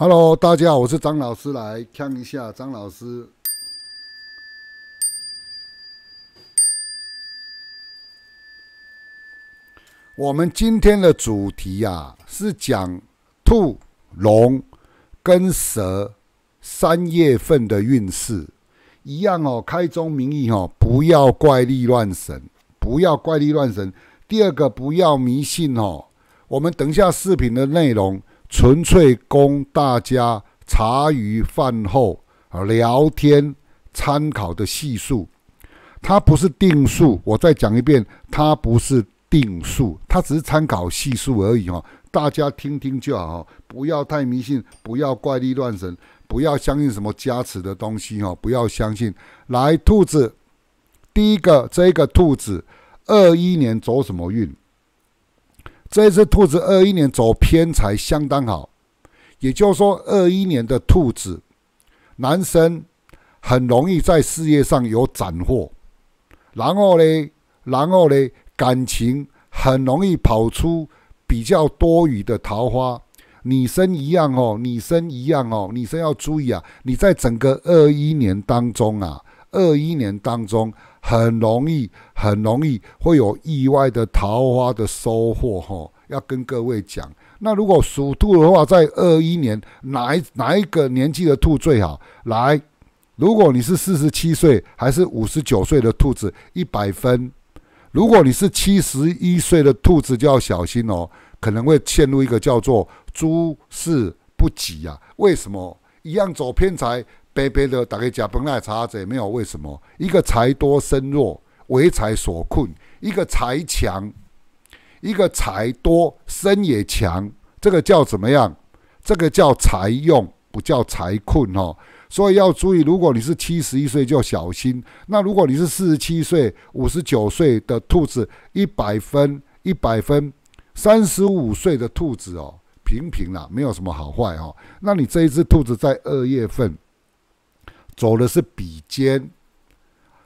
Hello，大家好，我是张老师，来看一下张老师。我们今天的主题啊，是讲兔、龙跟蛇三月份的运势。一样哦，开宗明义哦，不要怪力乱神，不要怪力乱神。第二个，不要迷信哦。我们等一下视频的内容。纯粹供大家茶余饭后啊聊天参考的系数，它不是定数。我再讲一遍，它不是定数，它只是参考系数而已哦。大家听听就好，不要太迷信，不要怪力乱神，不要相信什么加持的东西哦，不要相信。来，兔子，第一个这个兔子，二一年走什么运？这只兔子二一年走偏才相当好，也就是说，二一年的兔子，男生很容易在事业上有斩获，然后呢，然后呢，感情很容易跑出比较多余的桃花。女生一样哦，女生一样哦，女生要注意啊！你在整个二一年当中啊。二一年当中，很容易，很容易会有意外的桃花的收获，哈，要跟各位讲。那如果属兔的话，在二一年哪一哪一个年纪的兔最好？来，如果你是四十七岁还是五十九岁的兔子，一百分。如果你是七十一岁的兔子，就要小心哦，可能会陷入一个叫做诸事不吉啊。为什么？一样走偏财。白白的，大概讲本来查者也没有，为什么？一个财多身弱，为财所困；一个财强，一个财多身也强，这个叫怎么样？这个叫财用，不叫财困哦。所以要注意，如果你是七十一岁，就小心；那如果你是四十七岁、五十九岁的兔子，一百分一百分；三十五岁的兔子哦，平平啦，没有什么好坏哦。那你这一只兔子在二月份？走的是比肩，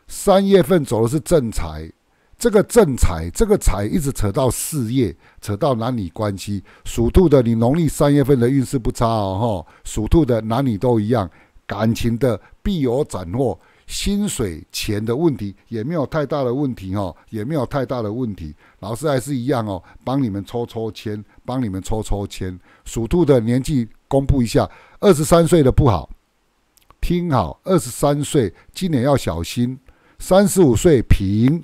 三月份走的是正财，这个正财这个财一直扯到事业，扯到男女关系。属兔的，你农历三月份的运势不差哦，哈，属兔的男女都一样，感情的必有斩获，薪水钱的问题也没有太大的问题哈，也没有太大的问题。老师还是一样哦，帮你们抽抽签，帮你们抽抽签。属兔的年纪公布一下，二十三岁的不好。听好，二十三岁今年要小心，三十五岁平，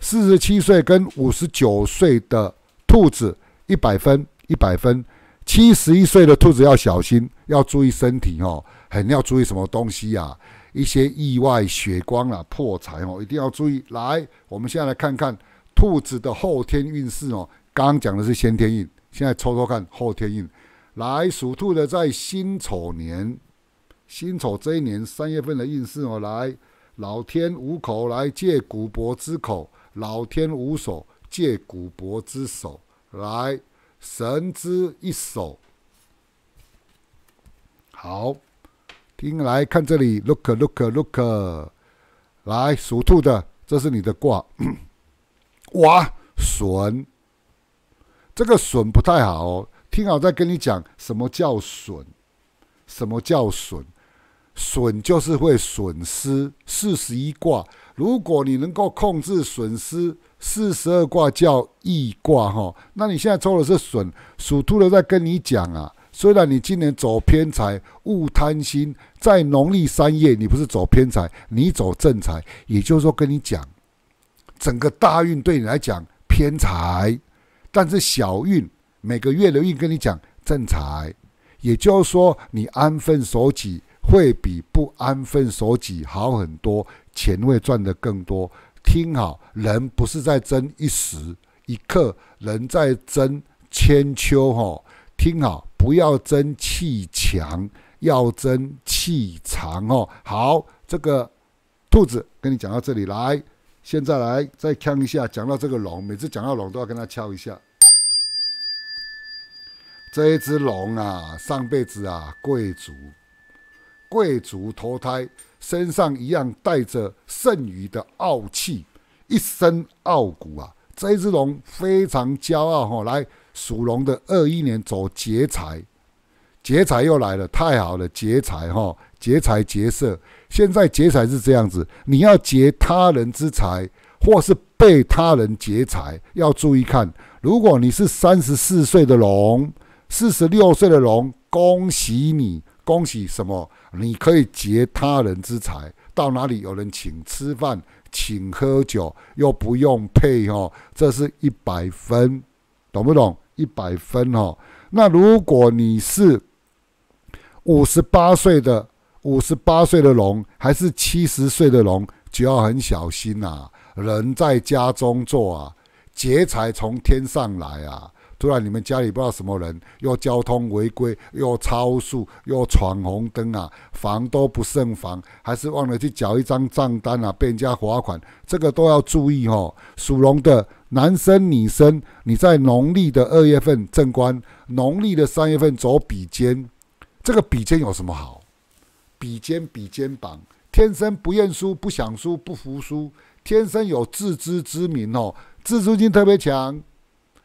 四十七岁跟五十九岁的兔子一百分一百分，七十一岁的兔子要小心，要注意身体哦，很要注意什么东西呀？一些意外血光啊破财哦，一定要注意。来，我们现在来看看兔子的后天运势哦。刚刚讲的是先天运，现在抽抽看后天运。来，属兔的在辛丑年。辛丑这一年三月份的运势哦，来，老天无口，来借古伯之口；老天无手，借古伯之手，来神之一手。好，听来看这里，look，look，look，来属兔的，这是你的卦。哇，损，这个损不太好哦。听好，再跟你讲什么叫损，什么叫损。损就是会损失四十一卦。如果你能够控制损失，四十二卦叫易卦哈。那你现在抽的是损，属兔的在跟你讲啊。虽然你今年走偏财，勿贪心。在农历三月，你不是走偏财，你走正财。也就是说，跟你讲，整个大运对你来讲偏财，但是小运每个月的运跟你讲正财。也就是说，你安分守己。会比不安分守己好很多，钱会赚得更多。听好人不是在争一时一刻，人在争千秋哈。听好，不要争气强，要争气长哦。好，这个兔子跟你讲到这里来，现在来再看一下。讲到这个龙，每次讲到龙都要跟他敲一下。这一只龙啊，上辈子啊，贵族。贵族投胎，身上一样带着剩余的傲气，一身傲骨啊！这一只龙非常骄傲哈。来，属龙的二一年走劫财，劫财又来了，太好了！劫财哈，劫财劫色。现在劫财是这样子，你要劫他人之财，或是被他人劫财，要注意看。如果你是三十四岁的龙，四十六岁的龙，恭喜你。恭喜什么？你可以劫他人之财，到哪里有人请吃饭、请喝酒，又不用配哦，这是一百分，懂不懂？一百分哦。那如果你是五十八岁的、五十八岁的龙，还是七十岁的龙，就要很小心啊。人在家中坐啊，劫财从天上来啊。出来，你们家里不知道什么人，又交通违规，又超速，又闯红灯啊！防都不胜防，还是忘了去缴一张账单啊，被人家罚款，这个都要注意哦。属龙的男生女生，你在农历的二月份正官，农历的三月份走比肩。这个比肩有什么好？比肩比肩膀，天生不认输，不想输，不服输，天生有自知之明哦，自尊心特别强。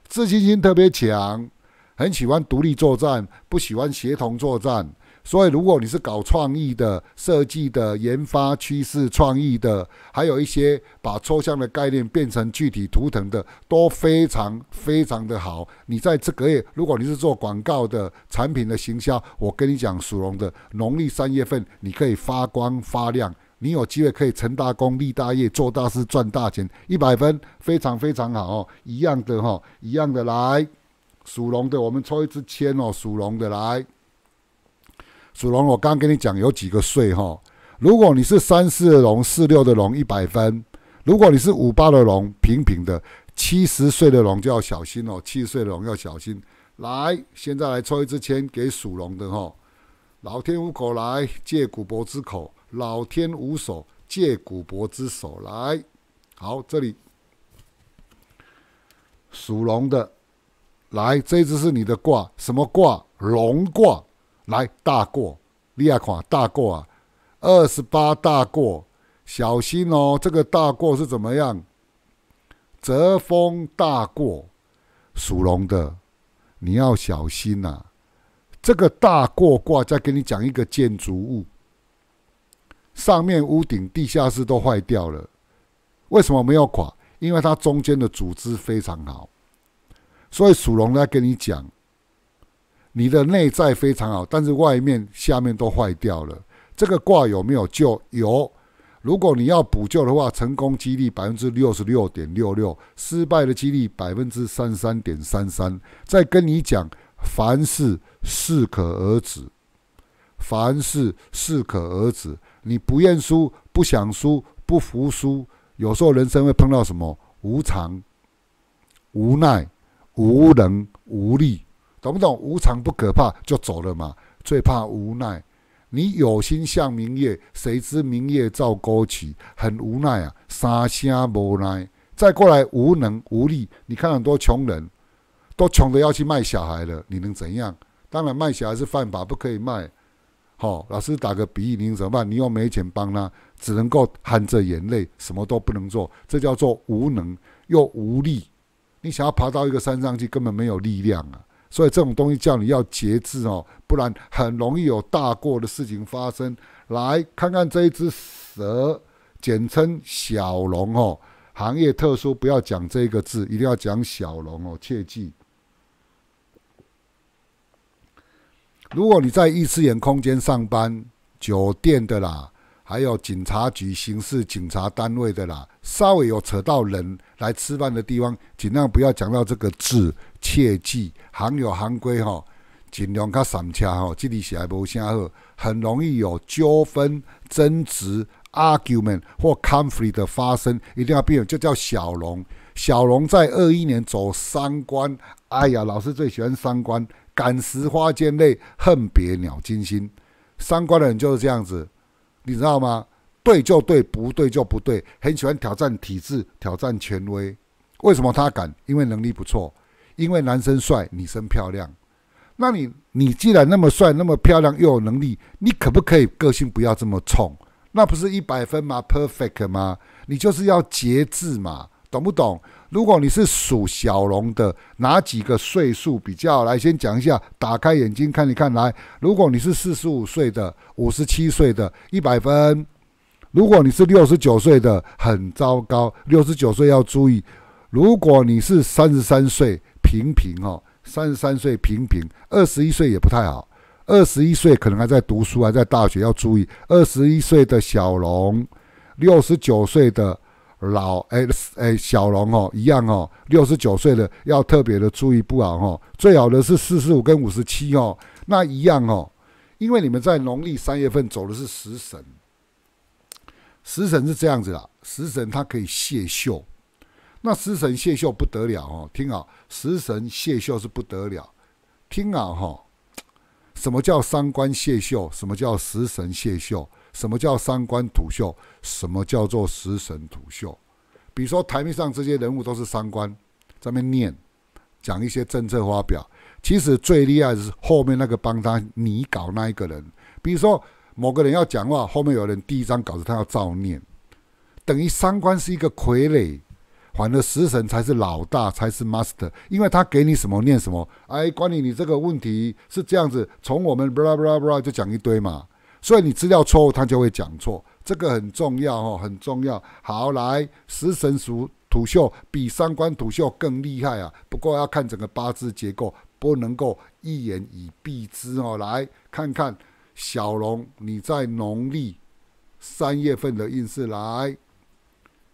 自信心特别强，很喜欢独立作战，不喜欢协同作战。所以，如果你是搞创意的、设计的、研发趋势、创意的，还有一些把抽象的概念变成具体图腾的，都非常非常的好。你在这个月，如果你是做广告的产品的行销，我跟你讲，属龙的农历三月份，你可以发光发亮。你有机会可以成大功、立大业、做大事、赚大钱，一百分，非常非常好，哦。一样的哈，一样的来。属龙的，我们抽一支签哦，属龙的来。属龙，我刚跟你讲有几个岁哈。如果你是三四的龙、四六的龙，一百分；如果你是五八的龙，平平的；七十岁的龙就要小心哦，七十岁的龙要小心。来，现在来抽一支签给属龙的哈。老天无口来借古伯之口。老天无手，借古伯之手来。好，这里属龙的，来，这只是你的卦，什么卦？龙卦。来，大过，你要看大过啊，二十八大过，小心哦。这个大过是怎么样？泽风大过，属龙的，你要小心呐。这个大过卦，再给你讲一个建筑物。上面屋顶、地下室都坏掉了，为什么没有垮？因为它中间的组织非常好。所以属龙在跟你讲，你的内在非常好，但是外面下面都坏掉了。这个卦有没有救？有。如果你要补救的话，成功几率百分之六十六点六六，失败的几率百分之三十三点三三。再跟你讲，凡事适可而止。凡事适可而止。你不认输，不想输，不服输，有时候人生会碰到什么无常、无奈、无能、无力，懂不懂？无常不可怕，就走了嘛。最怕无奈。你有心向明月，谁知明月照沟渠？很无奈啊，沙声无奈。再过来无能无力，你看很多穷人，都穷的要去卖小孩了，你能怎样？当然卖小孩是犯法，不可以卖。好，老师打个比喻，你怎么办？你又没钱帮他，只能够含着眼泪，什么都不能做，这叫做无能又无力。你想要爬到一个山上去，根本没有力量啊。所以这种东西叫你要节制哦，不然很容易有大过的事情发生。来看看这一只蛇，简称小龙哦。行业特殊，不要讲这个字，一定要讲小龙哦，切记。如果你在异次元空间上班，酒店的啦，还有警察局、刑事警察单位的啦，稍微有扯到人来吃饭的地方，尽量不要讲到这个字，切记行有行规哈，尽量卡三车哈，这里写还不好，很容易有纠纷、争执、argument 或 conflict 的发生，一定要避免。就叫小龙，小龙在二一年走三关，哎呀，老师最喜欢三关。感时花溅泪，恨别鸟惊心。三观的人就是这样子，你知道吗？对就对，不对就不对，很喜欢挑战体制、挑战权威。为什么他敢？因为能力不错，因为男生帅，女生漂亮。那你，你既然那么帅、那么漂亮又有能力，你可不可以个性不要这么冲？那不是一百分吗？perfect 吗？你就是要节制嘛。懂不懂？如果你是属小龙的，哪几个岁数比较好？来，先讲一下，打开眼睛看你看来。如果你是四十五岁的、五十七岁的，一百分；如果你是六十九岁的，很糟糕，六十九岁要注意。如果你是三十三岁，平平哦，三十三岁平平，二十一岁也不太好，二十一岁可能还在读书，还在大学，要注意。二十一岁的小龙，六十九岁的。老哎哎小龙哦一样哦，六十九岁的要特别的注意不好哦，最好的是四十五跟五十七哦，那一样哦。因为你们在农历三月份走的是食神，食神是这样子啦。食神它可以泄秀，那食神泄秀不得了哦。听好，食神泄秀是不得了。听啊哈，什么叫三官泄秀？什么叫食神泄秀？什么叫三官土秀？什么叫做食神土秀？比如说台面上这些人物都是三官，在那念，讲一些政策发表。其实最厉害是后面那个帮他你搞那一个人。比如说某个人要讲话，后面有人第一张稿子他要照念，等于三官是一个傀儡，反而食神才是老大，才是 master，因为他给你什么念什么。哎，关于你这个问题是这样子，从我们 blah blah blah 就讲一堆嘛。所以你资料错误，他就会讲错，这个很重要哦，很重要。好，来食神属土秀比三官土秀更厉害啊，不过要看整个八字结构，不能够一言以蔽之哦。来看看小龙，你在农历三月份的运势来。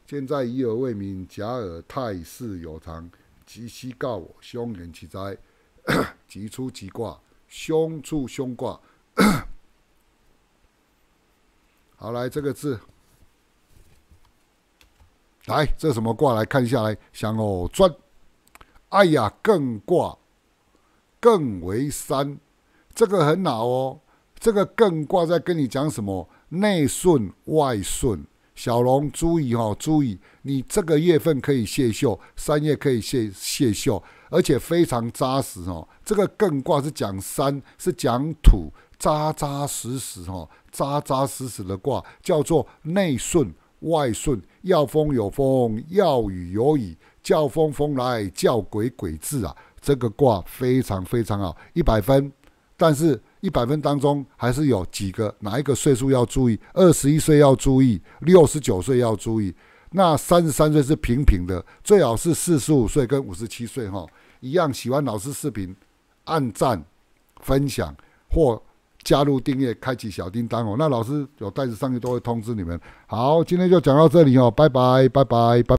现在以耳未名，假耳太世有常，即兮告我，凶人其灾，即 出即卦，凶出凶卦。好，来这个字，来这什么卦？来看下来，向哦，转。哎呀，艮卦，艮为山，这个很好哦。这个艮卦在跟你讲什么？内顺外顺。小龙注意哈，注意，你这个月份可以卸秀，三月可以卸卸秀，而且非常扎实哦。这个艮卦是讲山，是讲土。扎扎实实哈，扎扎实实的卦叫做内顺外顺，要风有风，要雨有雨，叫风风来，叫鬼鬼至啊！这个卦非常非常好，一百分。但是一百分当中还是有几个哪一个岁数要注意？二十一岁要注意，六十九岁要注意。那三十三岁是平平的，最好是四十五岁跟五十七岁哈一样。喜欢老师视频，按赞、分享或。加入订阅，开启小叮当哦。那老师有袋子上去都会通知你们。好，今天就讲到这里哦，拜拜拜拜拜。